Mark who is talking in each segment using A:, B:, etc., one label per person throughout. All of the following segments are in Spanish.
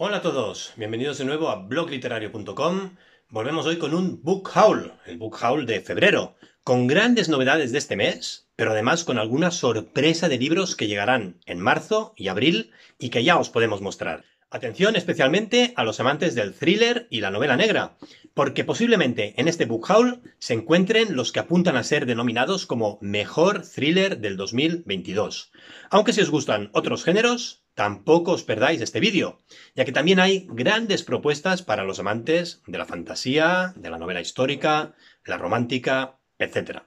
A: Hola a todos, bienvenidos de nuevo a blogliterario.com. Volvemos hoy con un book haul, el book haul de febrero, con grandes novedades de este mes, pero además con alguna sorpresa de libros que llegarán en marzo y abril y que ya os podemos mostrar. Atención especialmente a los amantes del thriller y la novela negra, porque posiblemente en este book haul se encuentren los que apuntan a ser denominados como mejor thriller del 2022. Aunque si os gustan otros géneros, Tampoco os perdáis este vídeo, ya que también hay grandes propuestas para los amantes de la fantasía, de la novela histórica, la romántica, etc.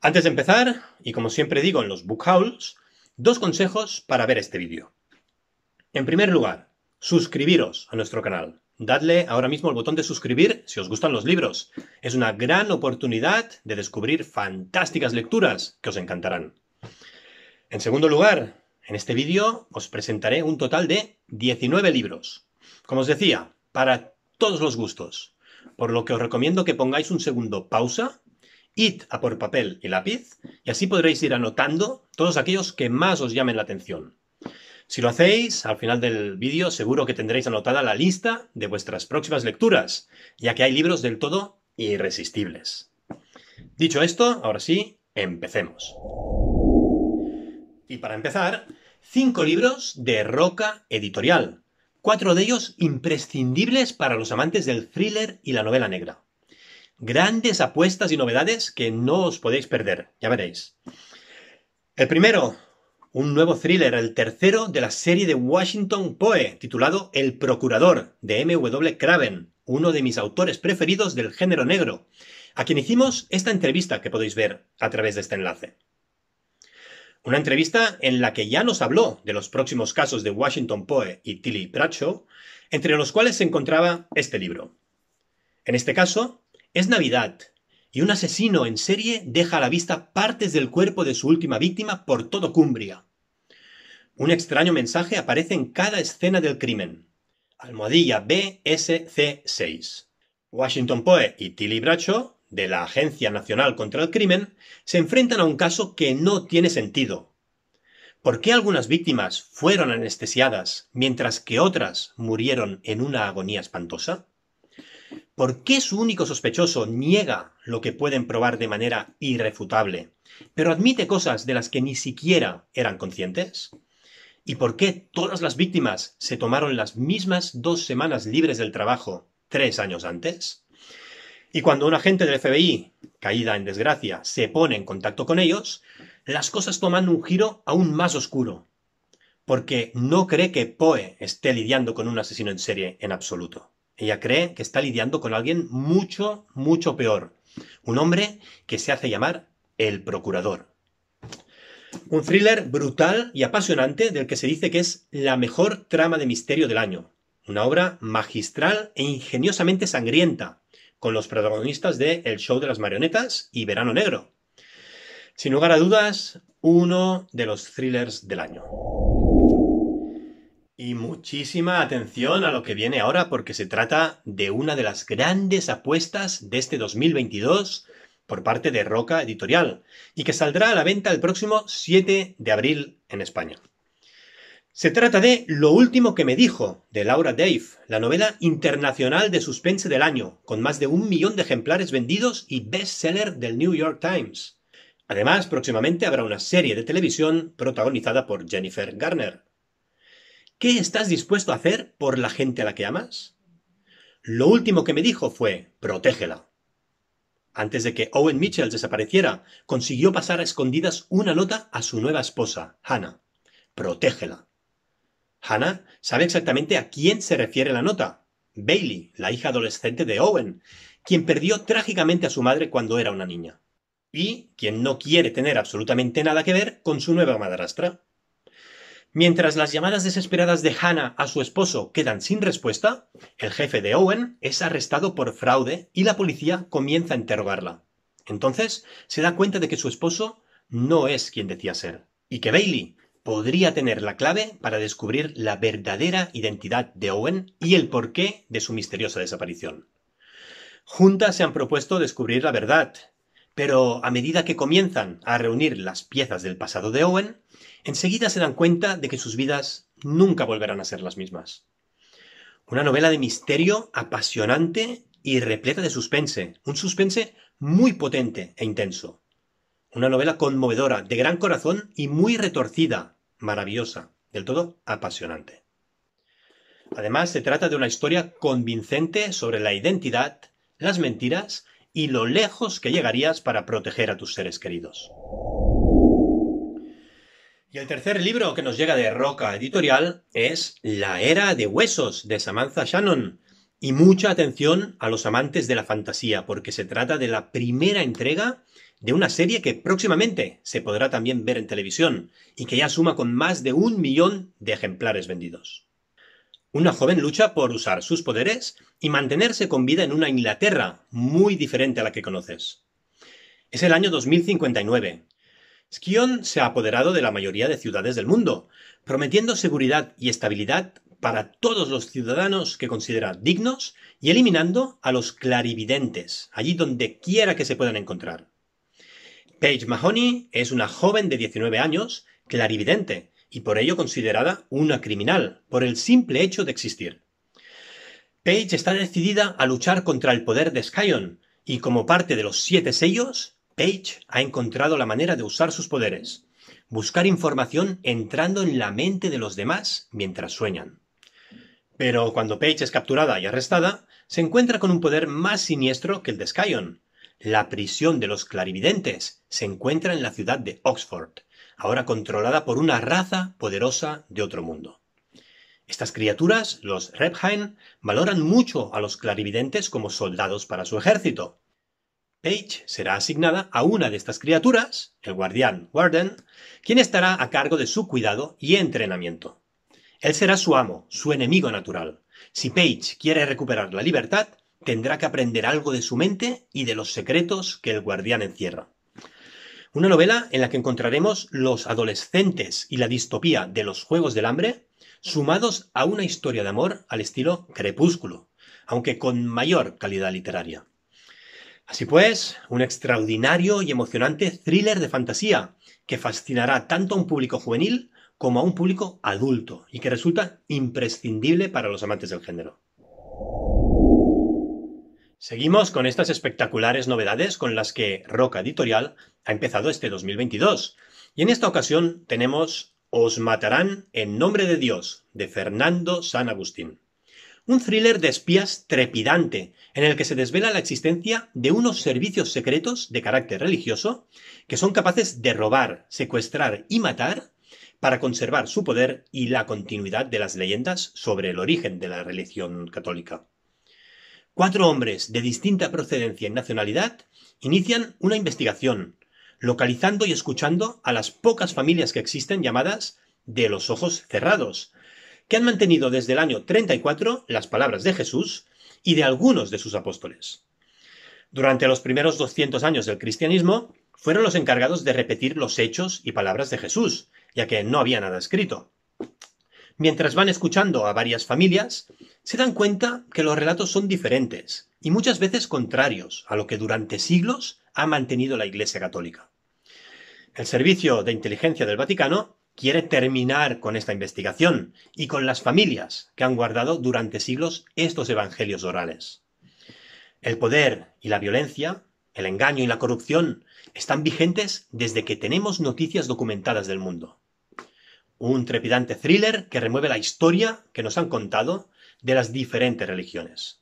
A: Antes de empezar, y como siempre digo en los book hauls, dos consejos para ver este vídeo. En primer lugar, suscribiros a nuestro canal. Dadle ahora mismo el botón de suscribir si os gustan los libros. Es una gran oportunidad de descubrir fantásticas lecturas que os encantarán. En segundo lugar, en este vídeo os presentaré un total de 19 libros. Como os decía, para todos los gustos, por lo que os recomiendo que pongáis un segundo pausa, id a por papel y lápiz, y así podréis ir anotando todos aquellos que más os llamen la atención. Si lo hacéis, al final del vídeo seguro que tendréis anotada la lista de vuestras próximas lecturas, ya que hay libros del todo irresistibles. Dicho esto, ahora sí, empecemos. Y para empezar, cinco libros de Roca Editorial, cuatro de ellos imprescindibles para los amantes del thriller y la novela negra. Grandes apuestas y novedades que no os podéis perder, ya veréis. El primero, un nuevo thriller, el tercero de la serie de Washington Poe, titulado El Procurador, de M.W. Craven, uno de mis autores preferidos del género negro, a quien hicimos esta entrevista que podéis ver a través de este enlace. Una entrevista en la que ya nos habló de los próximos casos de Washington Poe y Tilly Bradshaw, entre los cuales se encontraba este libro. En este caso, es Navidad, y un asesino en serie deja a la vista partes del cuerpo de su última víctima por todo Cumbria. Un extraño mensaje aparece en cada escena del crimen. Almohadilla BSC6. Washington Poe y Tilly Bradshaw de la Agencia Nacional contra el Crimen, se enfrentan a un caso que no tiene sentido. ¿Por qué algunas víctimas fueron anestesiadas mientras que otras murieron en una agonía espantosa? ¿Por qué su único sospechoso niega lo que pueden probar de manera irrefutable, pero admite cosas de las que ni siquiera eran conscientes? ¿Y por qué todas las víctimas se tomaron las mismas dos semanas libres del trabajo tres años antes? Y cuando un agente del FBI, caída en desgracia, se pone en contacto con ellos, las cosas toman un giro aún más oscuro, porque no cree que Poe esté lidiando con un asesino en serie en absoluto. Ella cree que está lidiando con alguien mucho, mucho peor, un hombre que se hace llamar el procurador. Un thriller brutal y apasionante del que se dice que es la mejor trama de misterio del año. Una obra magistral e ingeniosamente sangrienta, con los protagonistas de El Show de las Marionetas y Verano Negro. Sin lugar a dudas, uno de los thrillers del año. Y muchísima atención a lo que viene ahora porque se trata de una de las grandes apuestas de este 2022 por parte de Roca Editorial y que saldrá a la venta el próximo 7 de abril en España. Se trata de Lo último que me dijo, de Laura Dave, la novela internacional de suspense del año, con más de un millón de ejemplares vendidos y bestseller del New York Times. Además, próximamente habrá una serie de televisión protagonizada por Jennifer Garner. ¿Qué estás dispuesto a hacer por la gente a la que amas? Lo último que me dijo fue, protégela. Antes de que Owen Mitchell desapareciera, consiguió pasar a escondidas una nota a su nueva esposa, Hannah. Protégela. Hannah sabe exactamente a quién se refiere la nota. Bailey, la hija adolescente de Owen, quien perdió trágicamente a su madre cuando era una niña. Y quien no quiere tener absolutamente nada que ver con su nueva madrastra. Mientras las llamadas desesperadas de Hannah a su esposo quedan sin respuesta, el jefe de Owen es arrestado por fraude y la policía comienza a interrogarla. Entonces se da cuenta de que su esposo no es quien decía ser, y que Bailey podría tener la clave para descubrir la verdadera identidad de Owen y el porqué de su misteriosa desaparición. Juntas se han propuesto descubrir la verdad, pero a medida que comienzan a reunir las piezas del pasado de Owen, enseguida se dan cuenta de que sus vidas nunca volverán a ser las mismas. Una novela de misterio apasionante y repleta de suspense, un suspense muy potente e intenso. Una novela conmovedora, de gran corazón y muy retorcida, maravillosa, del todo apasionante. Además, se trata de una historia convincente sobre la identidad, las mentiras y lo lejos que llegarías para proteger a tus seres queridos. Y el tercer libro que nos llega de Roca Editorial es La Era de Huesos de Samantha Shannon, y mucha atención a los amantes de la fantasía, porque se trata de la primera entrega de una serie que próximamente se podrá también ver en televisión y que ya suma con más de un millón de ejemplares vendidos. Una joven lucha por usar sus poderes y mantenerse con vida en una Inglaterra muy diferente a la que conoces. Es el año 2059. Skion se ha apoderado de la mayoría de ciudades del mundo, prometiendo seguridad y estabilidad para todos los ciudadanos que considera dignos y eliminando a los clarividentes, allí donde quiera que se puedan encontrar. Paige Mahoney es una joven de 19 años, clarividente, y por ello considerada una criminal, por el simple hecho de existir. Paige está decidida a luchar contra el poder de Skyon, y como parte de los siete sellos, Paige ha encontrado la manera de usar sus poderes, buscar información entrando en la mente de los demás mientras sueñan. Pero cuando Paige es capturada y arrestada, se encuentra con un poder más siniestro que el de Skyon. La prisión de los clarividentes se encuentra en la ciudad de Oxford, ahora controlada por una raza poderosa de otro mundo. Estas criaturas, los Rephaim, valoran mucho a los clarividentes como soldados para su ejército. Paige será asignada a una de estas criaturas, el guardián Warden, quien estará a cargo de su cuidado y entrenamiento. Él será su amo, su enemigo natural. Si Page quiere recuperar la libertad, tendrá que aprender algo de su mente y de los secretos que el guardián encierra. Una novela en la que encontraremos los adolescentes y la distopía de los Juegos del Hambre, sumados a una historia de amor al estilo crepúsculo, aunque con mayor calidad literaria. Así pues, un extraordinario y emocionante thriller de fantasía que fascinará tanto a un público juvenil como a un público adulto y que resulta imprescindible para los amantes del género. Seguimos con estas espectaculares novedades con las que Roca Editorial ha empezado este 2022. Y en esta ocasión tenemos Os matarán en nombre de Dios, de Fernando San Agustín. Un thriller de espías trepidante, en el que se desvela la existencia de unos servicios secretos de carácter religioso que son capaces de robar, secuestrar y matar para conservar su poder y la continuidad de las leyendas sobre el origen de la religión católica. Cuatro hombres de distinta procedencia y nacionalidad inician una investigación, localizando y escuchando a las pocas familias que existen llamadas de los ojos cerrados, que han mantenido desde el año 34 las palabras de Jesús y de algunos de sus apóstoles. Durante los primeros 200 años del cristianismo, fueron los encargados de repetir los hechos y palabras de Jesús, ya que no había nada escrito. Mientras van escuchando a varias familias, se dan cuenta que los relatos son diferentes y muchas veces contrarios a lo que durante siglos ha mantenido la Iglesia Católica. El Servicio de Inteligencia del Vaticano quiere terminar con esta investigación y con las familias que han guardado durante siglos estos evangelios orales. El poder y la violencia, el engaño y la corrupción están vigentes desde que tenemos noticias documentadas del mundo. Un trepidante thriller que remueve la historia que nos han contado de las diferentes religiones.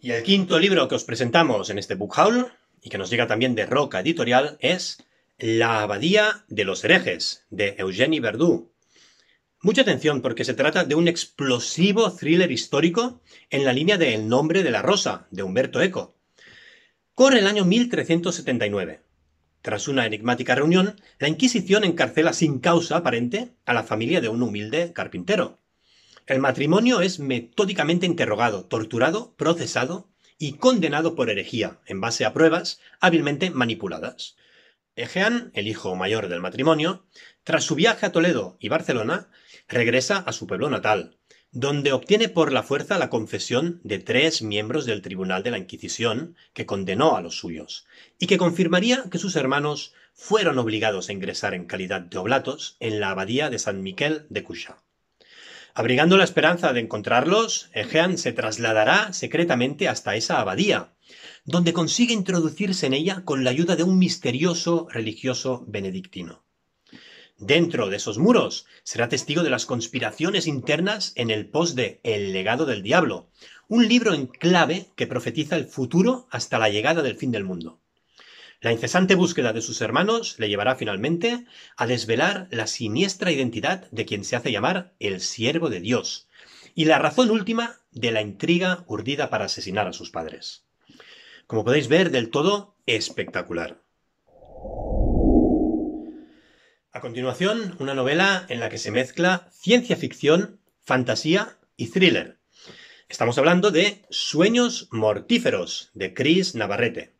A: Y el quinto libro que os presentamos en este book haul, y que nos llega también de Roca Editorial, es La Abadía de los Herejes, de Eugenie Verdú. Mucha atención, porque se trata de un explosivo thriller histórico en la línea de El nombre de la rosa, de Humberto Eco, Corre el año 1379. Tras una enigmática reunión, la Inquisición encarcela sin causa aparente a la familia de un humilde carpintero. El matrimonio es metódicamente interrogado, torturado, procesado y condenado por herejía, en base a pruebas hábilmente manipuladas. Egean, el hijo mayor del matrimonio, tras su viaje a Toledo y Barcelona, regresa a su pueblo natal, donde obtiene por la fuerza la confesión de tres miembros del Tribunal de la Inquisición, que condenó a los suyos, y que confirmaría que sus hermanos fueron obligados a ingresar en calidad de oblatos en la abadía de San Miquel de Cucha. Abrigando la esperanza de encontrarlos, Egean se trasladará secretamente hasta esa abadía, donde consigue introducirse en ella con la ayuda de un misterioso religioso benedictino dentro de esos muros, será testigo de las conspiraciones internas en el post de El legado del diablo, un libro en clave que profetiza el futuro hasta la llegada del fin del mundo. La incesante búsqueda de sus hermanos le llevará finalmente a desvelar la siniestra identidad de quien se hace llamar el siervo de Dios, y la razón última de la intriga urdida para asesinar a sus padres. Como podéis ver, del todo espectacular. A continuación, una novela en la que se mezcla ciencia ficción, fantasía y thriller. Estamos hablando de Sueños Mortíferos, de Chris Navarrete.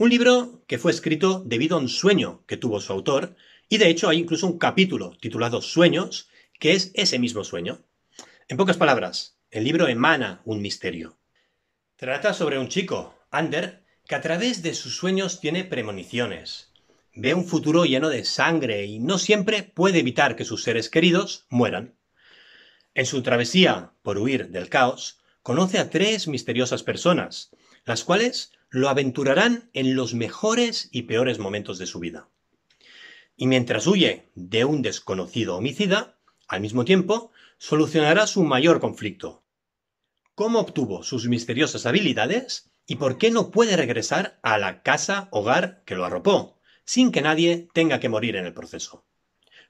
A: Un libro que fue escrito debido a un sueño que tuvo su autor, y de hecho hay incluso un capítulo titulado Sueños, que es ese mismo sueño. En pocas palabras, el libro emana un misterio. Trata sobre un chico, Ander, que a través de sus sueños tiene premoniciones, ve un futuro lleno de sangre y no siempre puede evitar que sus seres queridos mueran. En su travesía por huir del caos, conoce a tres misteriosas personas, las cuales lo aventurarán en los mejores y peores momentos de su vida. Y mientras huye de un desconocido homicida, al mismo tiempo, solucionará su mayor conflicto. ¿Cómo obtuvo sus misteriosas habilidades y por qué no puede regresar a la casa hogar que lo arropó? sin que nadie tenga que morir en el proceso.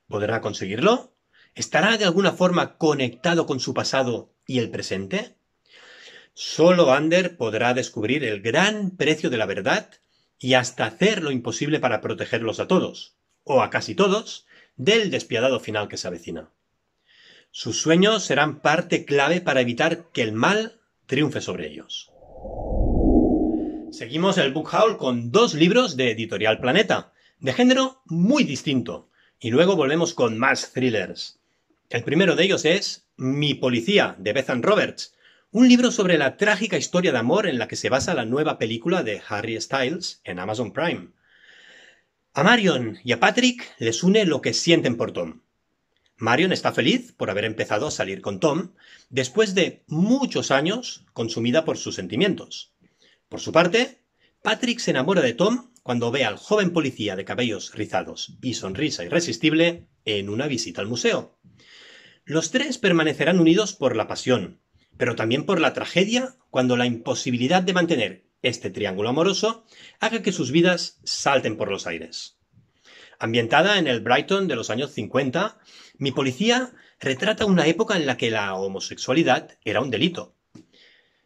A: ¿Podrá conseguirlo? ¿Estará de alguna forma conectado con su pasado y el presente? Solo Ander podrá descubrir el gran precio de la verdad y hasta hacer lo imposible para protegerlos a todos, o a casi todos, del despiadado final que se avecina. Sus sueños serán parte clave para evitar que el mal triunfe sobre ellos. Seguimos el Book Haul con dos libros de Editorial Planeta, de género muy distinto, y luego volvemos con más thrillers. El primero de ellos es Mi Policía, de Bethan Roberts, un libro sobre la trágica historia de amor en la que se basa la nueva película de Harry Styles en Amazon Prime. A Marion y a Patrick les une lo que sienten por Tom. Marion está feliz por haber empezado a salir con Tom después de muchos años consumida por sus sentimientos. Por su parte, Patrick se enamora de Tom cuando ve al joven policía de cabellos rizados y sonrisa irresistible en una visita al museo. Los tres permanecerán unidos por la pasión, pero también por la tragedia cuando la imposibilidad de mantener este triángulo amoroso haga que sus vidas salten por los aires. Ambientada en el Brighton de los años 50, mi policía retrata una época en la que la homosexualidad era un delito,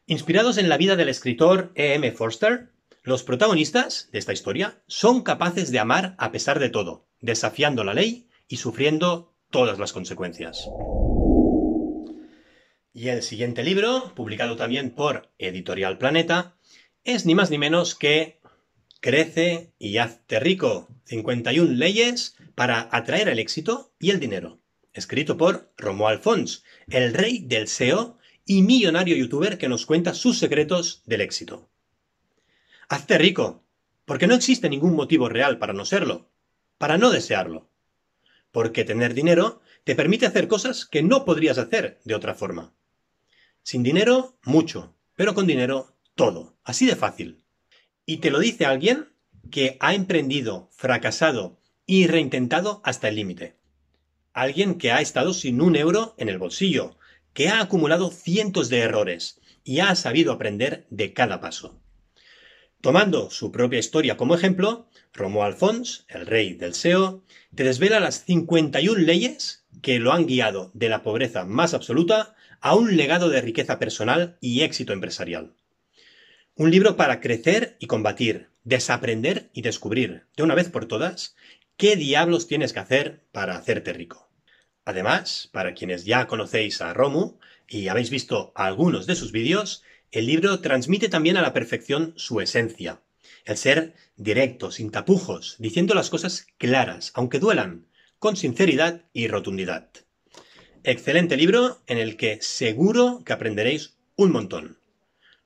A: Inspirados en la vida del escritor E. M. Forster, los protagonistas de esta historia son capaces de amar a pesar de todo, desafiando la ley y sufriendo todas las consecuencias. Y el siguiente libro, publicado también por Editorial Planeta, es ni más ni menos que Crece y hazte rico, 51 leyes para atraer el éxito y el dinero, escrito por Romuald Fons, el rey del SEO y millonario youtuber que nos cuenta sus secretos del éxito. Hazte rico, porque no existe ningún motivo real para no serlo, para no desearlo. Porque tener dinero te permite hacer cosas que no podrías hacer de otra forma. Sin dinero, mucho, pero con dinero, todo. Así de fácil. Y te lo dice alguien que ha emprendido, fracasado y reintentado hasta el límite. Alguien que ha estado sin un euro en el bolsillo, que ha acumulado cientos de errores y ha sabido aprender de cada paso. Tomando su propia historia como ejemplo, Romo Fons, el rey del SEO, te desvela las 51 leyes que lo han guiado de la pobreza más absoluta a un legado de riqueza personal y éxito empresarial. Un libro para crecer y combatir, desaprender y descubrir, de una vez por todas, qué diablos tienes que hacer para hacerte rico. Además, para quienes ya conocéis a Romu y habéis visto algunos de sus vídeos, el libro transmite también a la perfección su esencia, el ser directo, sin tapujos, diciendo las cosas claras, aunque duelan, con sinceridad y rotundidad. Excelente libro en el que seguro que aprenderéis un montón.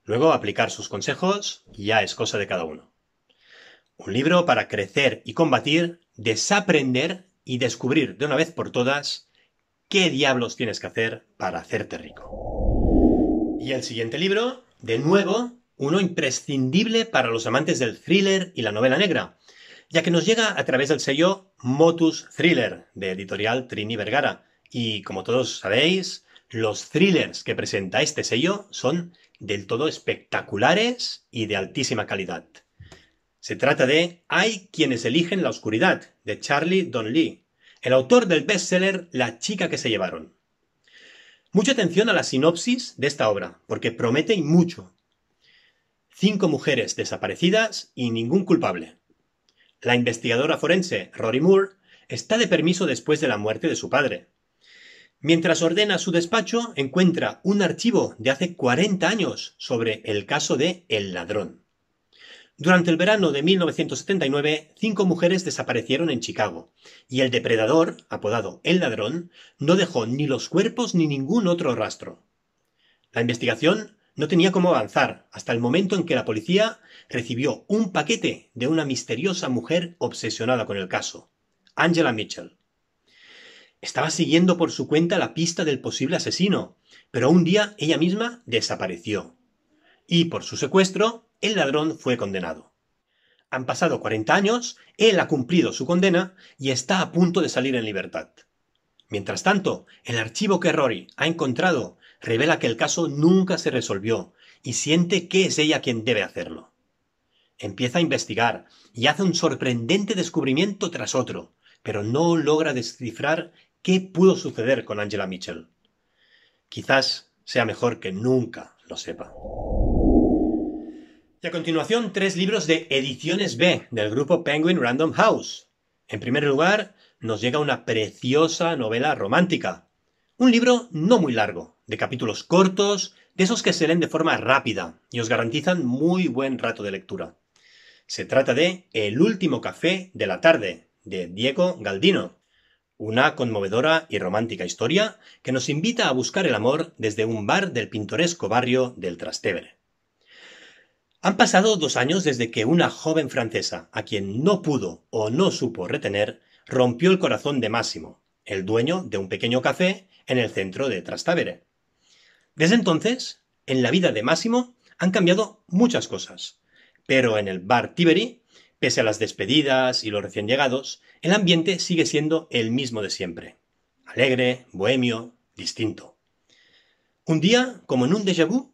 A: Luego aplicar sus consejos ya es cosa de cada uno. Un libro para crecer y combatir, desaprender y descubrir de una vez por todas ¿Qué diablos tienes que hacer para hacerte rico? Y el siguiente libro, de nuevo, uno imprescindible para los amantes del thriller y la novela negra, ya que nos llega a través del sello Motus Thriller de editorial Trini Vergara. Y como todos sabéis, los thrillers que presenta este sello son del todo espectaculares y de altísima calidad. Se trata de Hay quienes eligen la oscuridad, de Charlie Don Lee, el autor del bestseller La chica que se llevaron. Mucha atención a la sinopsis de esta obra, porque promete mucho. Cinco mujeres desaparecidas y ningún culpable. La investigadora forense Rory Moore está de permiso después de la muerte de su padre. Mientras ordena su despacho, encuentra un archivo de hace 40 años sobre el caso de El ladrón. Durante el verano de 1979, cinco mujeres desaparecieron en Chicago, y el depredador, apodado El Ladrón, no dejó ni los cuerpos ni ningún otro rastro. La investigación no tenía cómo avanzar hasta el momento en que la policía recibió un paquete de una misteriosa mujer obsesionada con el caso, Angela Mitchell. Estaba siguiendo por su cuenta la pista del posible asesino, pero un día ella misma desapareció y por su secuestro, el ladrón fue condenado. Han pasado 40 años, él ha cumplido su condena y está a punto de salir en libertad. Mientras tanto, el archivo que Rory ha encontrado revela que el caso nunca se resolvió y siente que es ella quien debe hacerlo. Empieza a investigar y hace un sorprendente descubrimiento tras otro, pero no logra descifrar qué pudo suceder con Angela Mitchell. Quizás sea mejor que nunca lo sepa. Y a continuación, tres libros de Ediciones B del grupo Penguin Random House. En primer lugar, nos llega una preciosa novela romántica. Un libro no muy largo, de capítulos cortos, de esos que se leen de forma rápida y os garantizan muy buen rato de lectura. Se trata de El último café de la tarde, de Diego Galdino. Una conmovedora y romántica historia que nos invita a buscar el amor desde un bar del pintoresco barrio del Trastevere. Han pasado dos años desde que una joven francesa, a quien no pudo o no supo retener, rompió el corazón de Máximo, el dueño de un pequeño café en el centro de Trastavere. Desde entonces, en la vida de Máximo han cambiado muchas cosas, pero en el bar Tiberi, pese a las despedidas y los recién llegados, el ambiente sigue siendo el mismo de siempre. Alegre, bohemio, distinto. Un día, como en un déjà vu,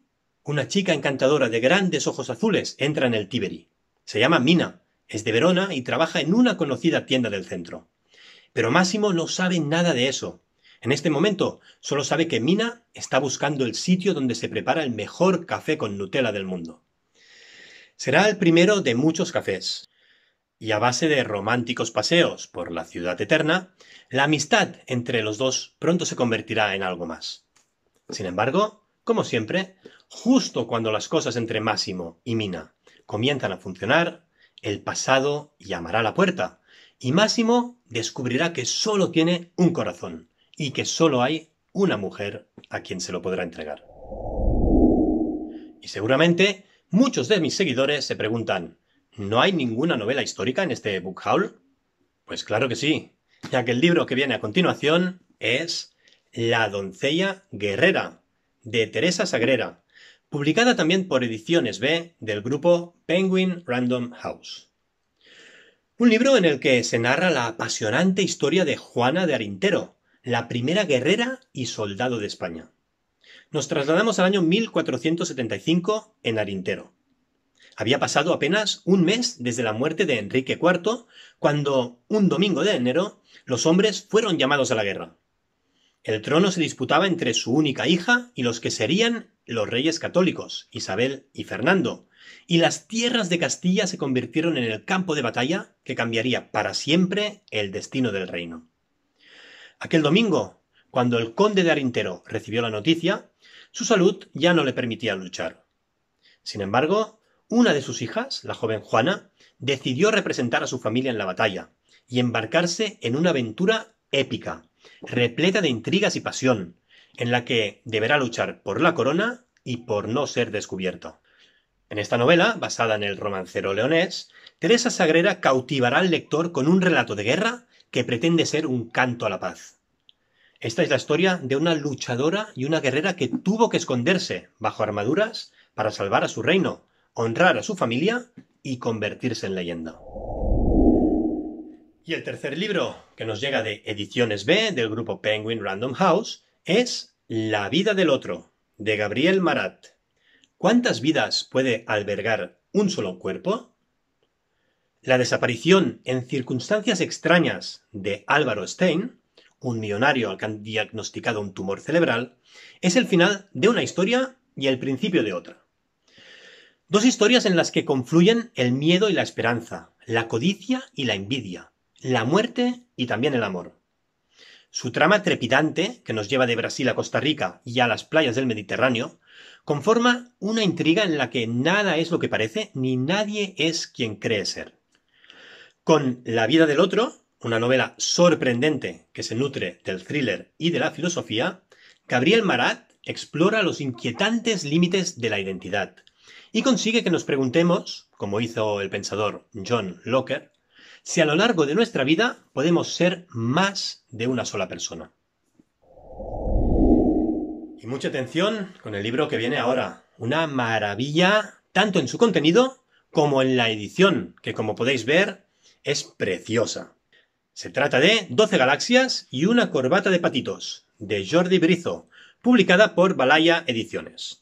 A: una chica encantadora de grandes ojos azules entra en el Tiberi. Se llama Mina, es de Verona y trabaja en una conocida tienda del centro. Pero Máximo no sabe nada de eso. En este momento solo sabe que Mina está buscando el sitio donde se prepara el mejor café con Nutella del mundo. Será el primero de muchos cafés. Y a base de románticos paseos por la ciudad eterna, la amistad entre los dos pronto se convertirá en algo más. Sin embargo, como siempre, justo cuando las cosas entre Máximo y Mina comienzan a funcionar, el pasado llamará a la puerta y Máximo descubrirá que solo tiene un corazón y que solo hay una mujer a quien se lo podrá entregar. Y seguramente muchos de mis seguidores se preguntan, ¿no hay ninguna novela histórica en este book haul? Pues claro que sí, ya que el libro que viene a continuación es La doncella guerrera de Teresa Sagrera, publicada también por Ediciones B del grupo Penguin Random House. Un libro en el que se narra la apasionante historia de Juana de Arintero, la primera guerrera y soldado de España. Nos trasladamos al año 1475 en Arintero. Había pasado apenas un mes desde la muerte de Enrique IV, cuando, un domingo de enero, los hombres fueron llamados a la guerra. El trono se disputaba entre su única hija y los que serían los reyes católicos, Isabel y Fernando, y las tierras de Castilla se convirtieron en el campo de batalla que cambiaría para siempre el destino del reino. Aquel domingo, cuando el conde de Arintero recibió la noticia, su salud ya no le permitía luchar. Sin embargo, una de sus hijas, la joven Juana, decidió representar a su familia en la batalla y embarcarse en una aventura épica repleta de intrigas y pasión, en la que deberá luchar por la corona y por no ser descubierto. En esta novela, basada en el romancero leonés, Teresa Sagrera cautivará al lector con un relato de guerra que pretende ser un canto a la paz. Esta es la historia de una luchadora y una guerrera que tuvo que esconderse bajo armaduras para salvar a su reino, honrar a su familia y convertirse en leyenda. Y el tercer libro que nos llega de Ediciones B del grupo Penguin Random House es La vida del otro, de Gabriel Marat. ¿Cuántas vidas puede albergar un solo cuerpo? La desaparición en circunstancias extrañas de Álvaro Stein, un millonario al que han diagnosticado un tumor cerebral, es el final de una historia y el principio de otra. Dos historias en las que confluyen el miedo y la esperanza, la codicia y la envidia, la muerte y también el amor. Su trama trepidante, que nos lleva de Brasil a Costa Rica y a las playas del Mediterráneo, conforma una intriga en la que nada es lo que parece ni nadie es quien cree ser. Con La vida del otro, una novela sorprendente que se nutre del thriller y de la filosofía, Gabriel Marat explora los inquietantes límites de la identidad y consigue que nos preguntemos, como hizo el pensador John Locker, si a lo largo de nuestra vida podemos ser más de una sola persona. Y mucha atención con el libro que viene ahora. Una maravilla, tanto en su contenido como en la edición, que como podéis ver es preciosa. Se trata de 12 galaxias y una corbata de patitos, de Jordi Brizo, publicada por Balaya Ediciones.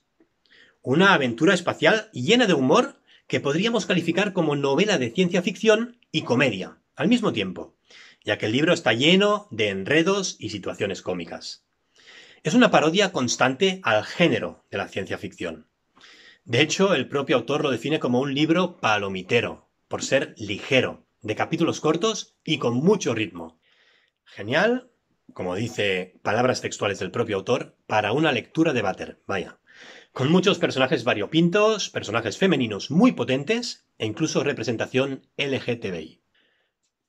A: Una aventura espacial llena de humor que podríamos calificar como novela de ciencia ficción y comedia al mismo tiempo, ya que el libro está lleno de enredos y situaciones cómicas. Es una parodia constante al género de la ciencia ficción. De hecho, el propio autor lo define como un libro palomitero, por ser ligero, de capítulos cortos y con mucho ritmo. Genial, como dice palabras textuales del propio autor, para una lectura de váter, vaya con muchos personajes variopintos, personajes femeninos muy potentes e incluso representación LGTBI.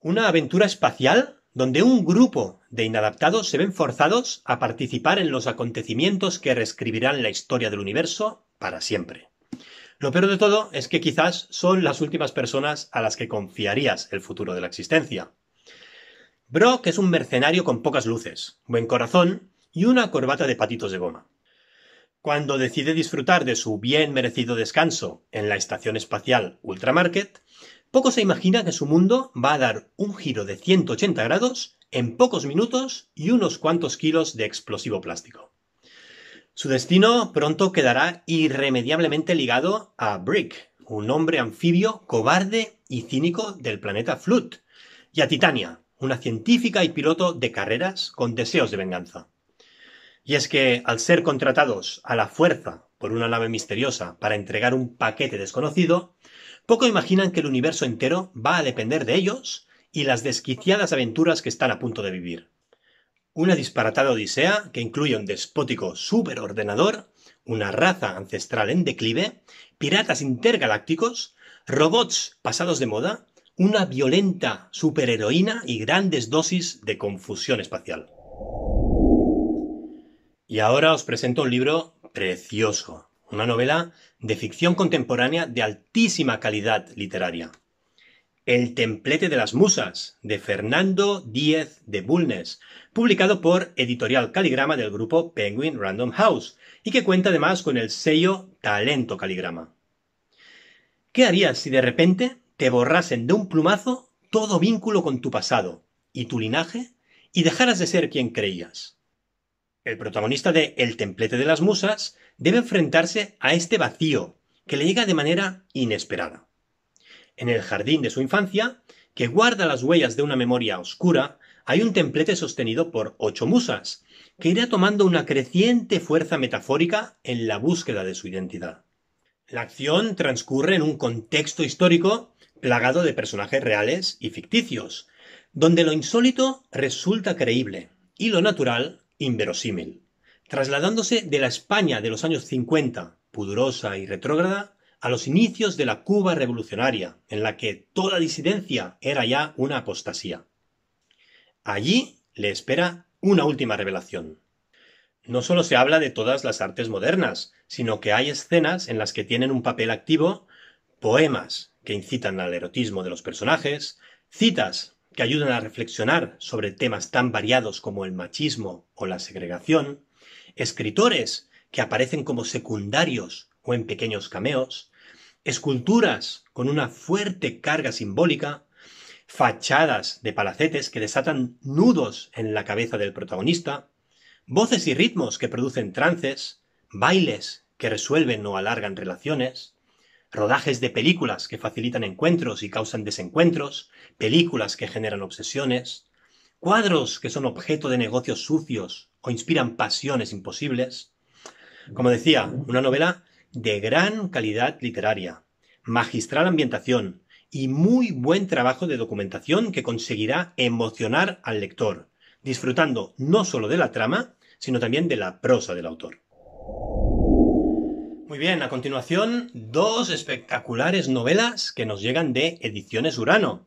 A: Una aventura espacial donde un grupo de inadaptados se ven forzados a participar en los acontecimientos que reescribirán la historia del universo para siempre. Lo peor de todo es que quizás son las últimas personas a las que confiarías el futuro de la existencia. Brock es un mercenario con pocas luces, buen corazón y una corbata de patitos de goma. Cuando decide disfrutar de su bien merecido descanso en la Estación Espacial Ultramarket, poco se imagina que su mundo va a dar un giro de 180 grados en pocos minutos y unos cuantos kilos de explosivo plástico. Su destino pronto quedará irremediablemente ligado a Brick, un hombre anfibio cobarde y cínico del planeta Flood, y a Titania, una científica y piloto de carreras con deseos de venganza. Y es que, al ser contratados a la fuerza por una nave misteriosa para entregar un paquete desconocido, poco imaginan que el universo entero va a depender de ellos y las desquiciadas aventuras que están a punto de vivir. Una disparatada odisea que incluye un despótico superordenador, una raza ancestral en declive, piratas intergalácticos, robots pasados de moda, una violenta superheroína y grandes dosis de confusión espacial. Y ahora os presento un libro precioso, una novela de ficción contemporánea de altísima calidad literaria. El templete de las musas, de Fernando Díez de Bulnes, publicado por Editorial Caligrama del grupo Penguin Random House, y que cuenta además con el sello Talento Caligrama. ¿Qué harías si de repente te borrasen de un plumazo todo vínculo con tu pasado y tu linaje y dejaras de ser quien creías? El protagonista de El templete de las musas debe enfrentarse a este vacío que le llega de manera inesperada. En el jardín de su infancia, que guarda las huellas de una memoria oscura, hay un templete sostenido por ocho musas, que irá tomando una creciente fuerza metafórica en la búsqueda de su identidad. La acción transcurre en un contexto histórico plagado de personajes reales y ficticios, donde lo insólito resulta creíble y lo natural inverosímil, trasladándose de la España de los años 50, pudorosa y retrógrada, a los inicios de la Cuba revolucionaria, en la que toda disidencia era ya una apostasía. Allí le espera una última revelación. No solo se habla de todas las artes modernas, sino que hay escenas en las que tienen un papel activo poemas que incitan al erotismo de los personajes, citas que ayudan a reflexionar sobre temas tan variados como el machismo o la segregación, escritores que aparecen como secundarios o en pequeños cameos, esculturas con una fuerte carga simbólica, fachadas de palacetes que desatan nudos en la cabeza del protagonista, voces y ritmos que producen trances, bailes que resuelven o alargan relaciones, rodajes de películas que facilitan encuentros y causan desencuentros, películas que generan obsesiones, cuadros que son objeto de negocios sucios o inspiran pasiones imposibles. Como decía, una novela de gran calidad literaria, magistral ambientación y muy buen trabajo de documentación que conseguirá emocionar al lector, disfrutando no solo de la trama, sino también de la prosa del autor. Muy bien, a continuación, dos espectaculares novelas que nos llegan de Ediciones Urano.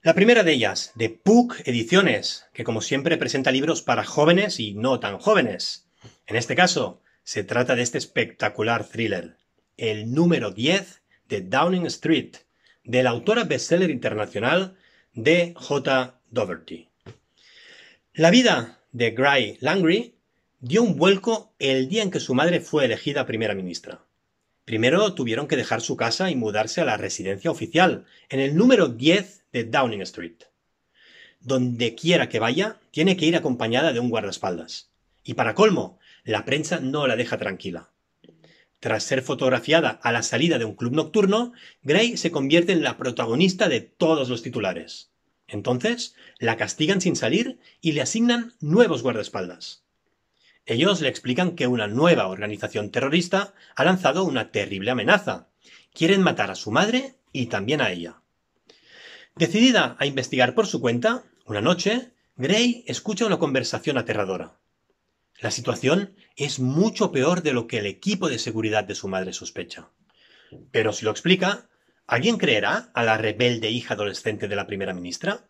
A: La primera de ellas, de PUC Ediciones, que como siempre presenta libros para jóvenes y no tan jóvenes. En este caso, se trata de este espectacular thriller, el número 10 de Downing Street, de la autora bestseller internacional de J. Doverty. La vida de Gray Langry dio un vuelco el día en que su madre fue elegida primera ministra. Primero tuvieron que dejar su casa y mudarse a la residencia oficial, en el número 10 de Downing Street. Donde quiera que vaya, tiene que ir acompañada de un guardaespaldas. Y para colmo, la prensa no la deja tranquila. Tras ser fotografiada a la salida de un club nocturno, Gray se convierte en la protagonista de todos los titulares. Entonces, la castigan sin salir y le asignan nuevos guardaespaldas. Ellos le explican que una nueva organización terrorista ha lanzado una terrible amenaza. Quieren matar a su madre y también a ella. Decidida a investigar por su cuenta, una noche, Gray escucha una conversación aterradora. La situación es mucho peor de lo que el equipo de seguridad de su madre sospecha. Pero si lo explica, ¿alguien creerá a la rebelde hija adolescente de la primera ministra?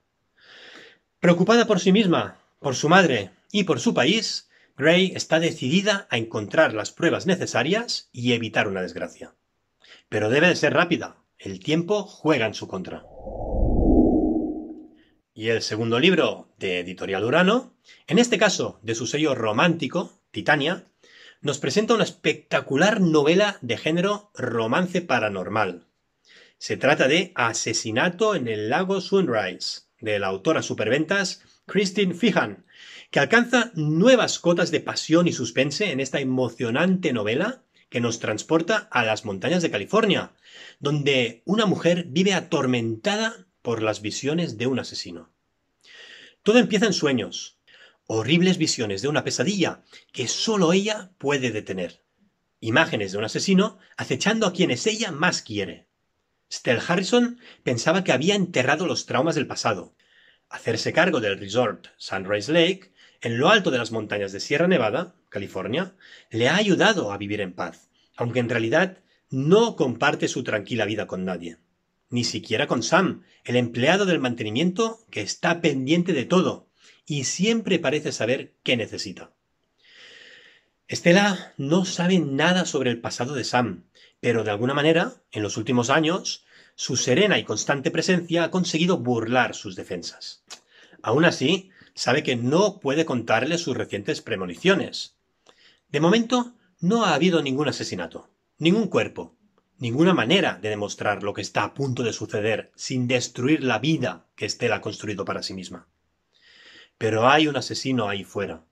A: Preocupada por sí misma, por su madre y por su país, Gray está decidida a encontrar las pruebas necesarias y evitar una desgracia. Pero debe de ser rápida. El tiempo juega en su contra. Y el segundo libro, de Editorial Urano, en este caso de su sello romántico, Titania, nos presenta una espectacular novela de género romance paranormal. Se trata de Asesinato en el lago Sunrise, de la autora superventas Christine Fihan, que alcanza nuevas cotas de pasión y suspense en esta emocionante novela que nos transporta a las montañas de California, donde una mujer vive atormentada por las visiones de un asesino. Todo empieza en sueños, horribles visiones de una pesadilla que solo ella puede detener, imágenes de un asesino acechando a quienes ella más quiere. Stell Harrison pensaba que había enterrado los traumas del pasado. Hacerse cargo del resort Sunrise Lake en lo alto de las montañas de Sierra Nevada, California, le ha ayudado a vivir en paz, aunque en realidad no comparte su tranquila vida con nadie. Ni siquiera con Sam, el empleado del mantenimiento que está pendiente de todo y siempre parece saber qué necesita. Estela no sabe nada sobre el pasado de Sam, pero de alguna manera, en los últimos años, su serena y constante presencia ha conseguido burlar sus defensas. Aún así, sabe que no puede contarle sus recientes premoniciones. De momento, no ha habido ningún asesinato, ningún cuerpo, ninguna manera de demostrar lo que está a punto de suceder sin destruir la vida que Estela ha construido para sí misma. Pero hay un asesino ahí fuera.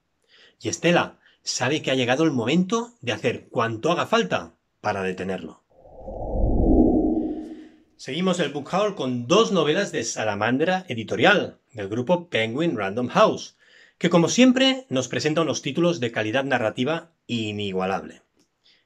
A: Y Estela sabe que ha llegado el momento de hacer cuanto haga falta para detenerlo. Seguimos el book haul con dos novelas de Salamandra Editorial, del grupo Penguin Random House, que como siempre nos presenta unos títulos de calidad narrativa inigualable.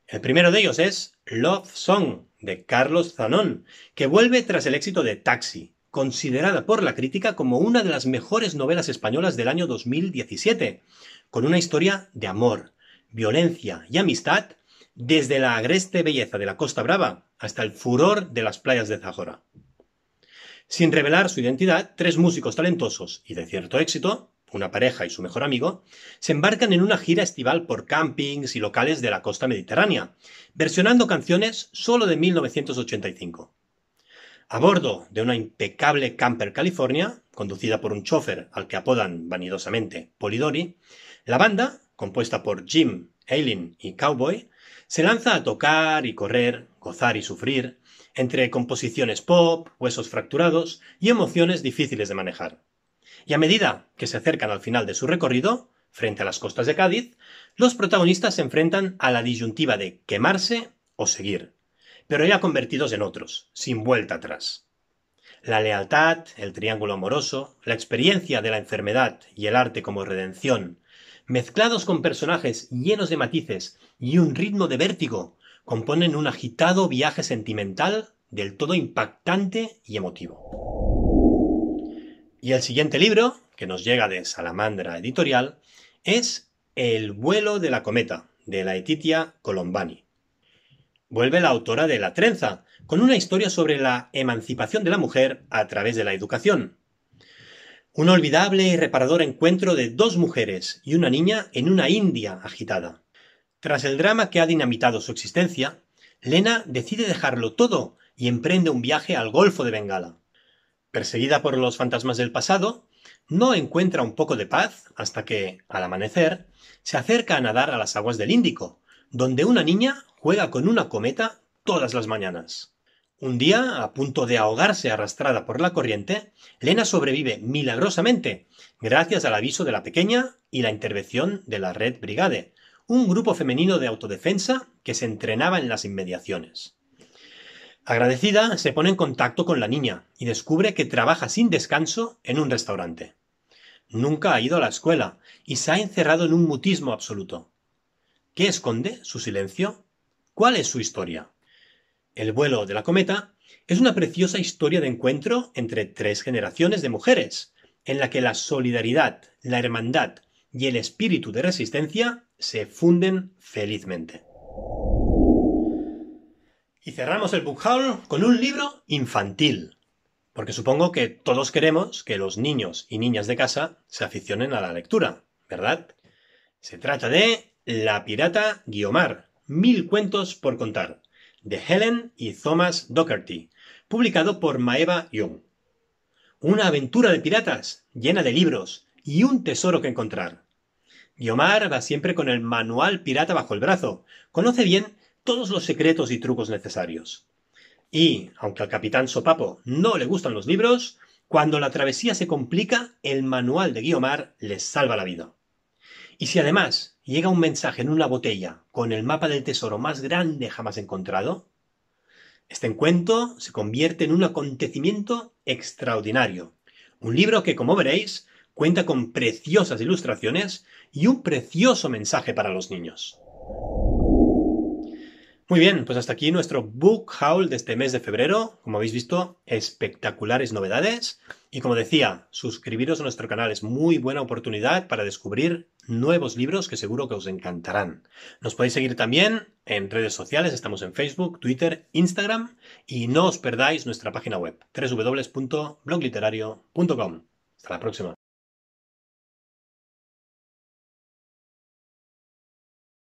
A: El primero de ellos es Love Song, de Carlos Zanón, que vuelve tras el éxito de Taxi, considerada por la crítica como una de las mejores novelas españolas del año 2017, con una historia de amor, violencia y amistad desde la agreste belleza de la Costa Brava hasta el furor de las playas de Zahora. Sin revelar su identidad, tres músicos talentosos y de cierto éxito, una pareja y su mejor amigo, se embarcan en una gira estival por campings y locales de la costa mediterránea, versionando canciones solo de 1985. A bordo de una impecable camper California, conducida por un chofer al que apodan vanidosamente Polidori, la banda, compuesta por Jim, Aileen y Cowboy, se lanza a tocar y correr, gozar y sufrir, entre composiciones pop, huesos fracturados y emociones difíciles de manejar. Y a medida que se acercan al final de su recorrido, frente a las costas de Cádiz, los protagonistas se enfrentan a la disyuntiva de quemarse o seguir, pero ya convertidos en otros, sin vuelta atrás. La lealtad, el triángulo amoroso, la experiencia de la enfermedad y el arte como redención, mezclados con personajes llenos de matices y un ritmo de vértigo componen un agitado viaje sentimental del todo impactante y emotivo. Y el siguiente libro, que nos llega de Salamandra Editorial, es El vuelo de la cometa, de la Etitia Colombani. Vuelve la autora de La trenza, con una historia sobre la emancipación de la mujer a través de la educación. Un olvidable y reparador encuentro de dos mujeres y una niña en una India agitada. Tras el drama que ha dinamitado su existencia, Lena decide dejarlo todo y emprende un viaje al Golfo de Bengala. Perseguida por los fantasmas del pasado, no encuentra un poco de paz hasta que, al amanecer, se acerca a nadar a las aguas del Índico, donde una niña juega con una cometa todas las mañanas. Un día, a punto de ahogarse arrastrada por la corriente, Lena sobrevive milagrosamente, gracias al aviso de la pequeña y la intervención de la Red Brigade, un grupo femenino de autodefensa que se entrenaba en las inmediaciones. Agradecida, se pone en contacto con la niña y descubre que trabaja sin descanso en un restaurante. Nunca ha ido a la escuela y se ha encerrado en un mutismo absoluto. ¿Qué esconde su silencio? ¿Cuál es su historia? El vuelo de la cometa es una preciosa historia de encuentro entre tres generaciones de mujeres, en la que la solidaridad, la hermandad, y el espíritu de resistencia se funden felizmente. Y cerramos el book haul con un libro infantil, porque supongo que todos queremos que los niños y niñas de casa se aficionen a la lectura, ¿verdad? Se trata de La pirata Guiomar, mil cuentos por contar, de Helen y Thomas Docherty, publicado por Maeva Young. Una aventura de piratas llena de libros, y un tesoro que encontrar. Guiomar va siempre con el manual pirata bajo el brazo. Conoce bien todos los secretos y trucos necesarios. Y, aunque al capitán Sopapo no le gustan los libros, cuando la travesía se complica, el manual de Guiomar les salva la vida. Y si además llega un mensaje en una botella con el mapa del tesoro más grande jamás encontrado, este encuentro se convierte en un acontecimiento extraordinario. Un libro que, como veréis, cuenta con preciosas ilustraciones y un precioso mensaje para los niños. Muy bien, pues hasta aquí nuestro book haul de este mes de febrero. Como habéis visto, espectaculares novedades. Y como decía, suscribiros a nuestro canal es muy buena oportunidad para descubrir nuevos libros que seguro que os encantarán. Nos podéis seguir también en redes sociales, estamos en Facebook, Twitter, Instagram y no os perdáis nuestra página web www.blogliterario.com. Hasta la próxima.